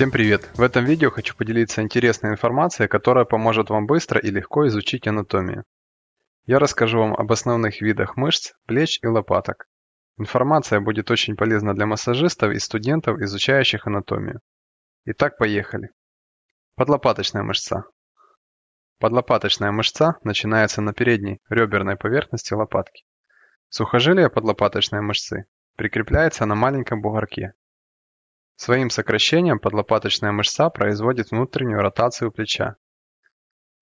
Всем привет! В этом видео хочу поделиться интересной информацией, которая поможет вам быстро и легко изучить анатомию. Я расскажу вам об основных видах мышц, плеч и лопаток. Информация будет очень полезна для массажистов и студентов, изучающих анатомию. Итак, поехали. Подлопаточная мышца. Подлопаточная мышца начинается на передней реберной поверхности лопатки. Сухожилие подлопаточной мышцы прикрепляется на маленьком бугорке, Своим сокращением подлопаточная мышца производит внутреннюю ротацию плеча.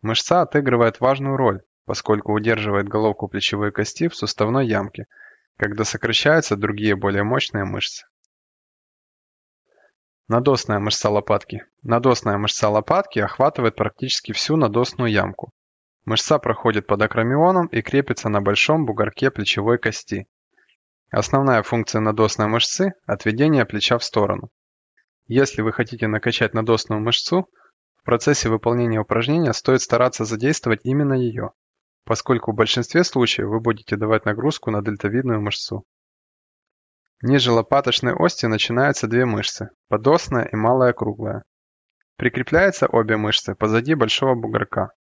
Мышца отыгрывает важную роль, поскольку удерживает головку плечевой кости в суставной ямке, когда сокращаются другие более мощные мышцы. Надосная мышца лопатки. Надосная мышца лопатки охватывает практически всю надосную ямку. Мышца проходит под акромионом и крепится на большом бугорке плечевой кости. Основная функция надосной мышцы – отведение плеча в сторону. Если вы хотите накачать надосную мышцу, в процессе выполнения упражнения стоит стараться задействовать именно ее, поскольку в большинстве случаев вы будете давать нагрузку на дельтовидную мышцу. Ниже лопаточной ости начинаются две мышцы – подосная и малая круглая. Прикрепляются обе мышцы позади большого бугорка.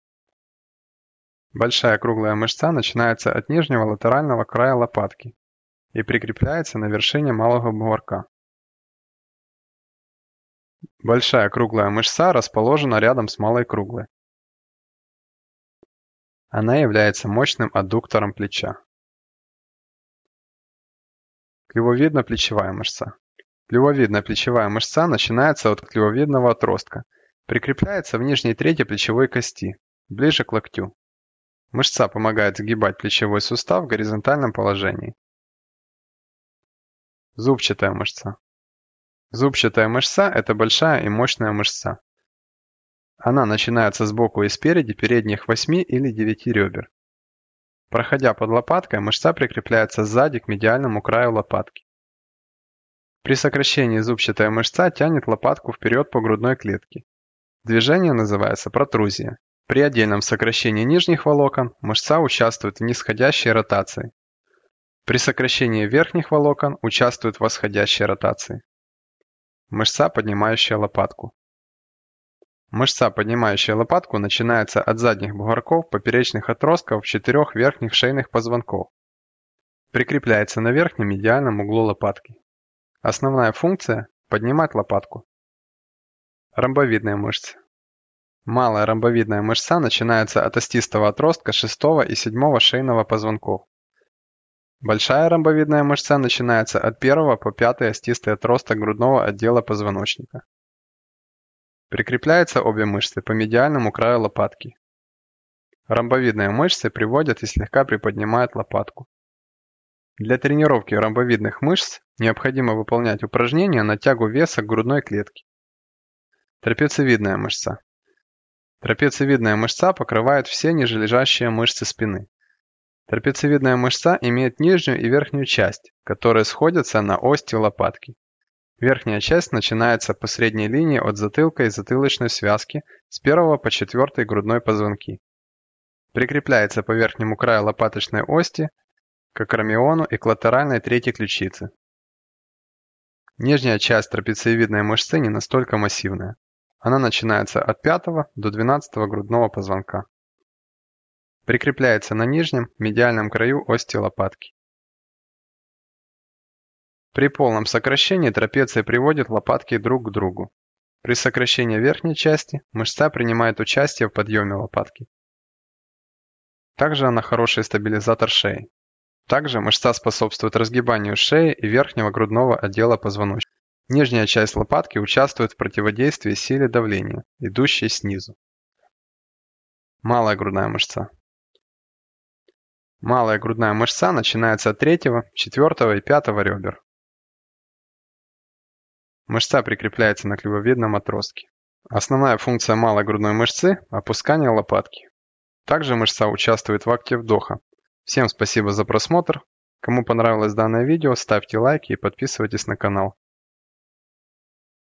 Большая круглая мышца начинается от нижнего латерального края лопатки и прикрепляется на вершине малого бугорка. Большая круглая мышца расположена рядом с малой круглой. Она является мощным аддуктором плеча. Клювовидно-плечевая мышца. Клювовидная плечевая мышца начинается от клювовидного отростка, прикрепляется в нижней трети плечевой кости, ближе к локтю. Мышца помогает сгибать плечевой сустав в горизонтальном положении. Зубчатая мышца. Зубчатая мышца – это большая и мощная мышца. Она начинается сбоку и спереди передних 8 или 9 ребер. Проходя под лопаткой, мышца прикрепляется сзади к медиальному краю лопатки. При сокращении зубчатая мышца тянет лопатку вперед по грудной клетке. Движение называется протрузия. При отдельном сокращении нижних волокон мышца участвует в нисходящей ротации. При сокращении верхних волокон участвует в восходящей ротации. Мышца, поднимающая лопатку. Мышца, поднимающая лопатку, начинается от задних бугорков поперечных отростков четырех верхних шейных позвонков. Прикрепляется на верхнем идеальном углу лопатки. Основная функция – поднимать лопатку. Ромбовидные мышца. Малая ромбовидная мышца начинается от остистого отростка шестого и седьмого шейного позвонков. Большая ромбовидная мышца начинается от первого по пятый остистый отросток грудного отдела позвоночника. Прикрепляются обе мышцы по медиальному краю лопатки. Ромбовидные мышцы приводят и слегка приподнимают лопатку. Для тренировки ромбовидных мышц необходимо выполнять упражнения на тягу веса к грудной клетке. Трапециевидная мышца. Трапециевидная мышца покрывает все нижележащие мышцы спины. Трапециевидная мышца имеет нижнюю и верхнюю часть, которые сходятся на ости лопатки. Верхняя часть начинается по средней линии от затылка и затылочной связки с 1 по 4 грудной позвонки. Прикрепляется по верхнему краю лопаточной ости к акромиону и латеральной третьей ключице. Нижняя часть трапециевидной мышцы не настолько массивная. Она начинается от 5 до 12 грудного позвонка. Прикрепляется на нижнем, медиальном краю ости лопатки. При полном сокращении трапеция приводит лопатки друг к другу. При сокращении верхней части мышца принимает участие в подъеме лопатки. Также она хороший стабилизатор шеи. Также мышца способствует разгибанию шеи и верхнего грудного отдела позвоночника. Нижняя часть лопатки участвует в противодействии силе давления, идущей снизу. Малая грудная мышца. Малая грудная мышца начинается от третьего, четвертого и пятого ребер. Мышца прикрепляется на клювовидном отростке. Основная функция малой грудной мышцы – опускание лопатки. Также мышца участвует в акте вдоха. Всем спасибо за просмотр. Кому понравилось данное видео, ставьте лайки и подписывайтесь на канал.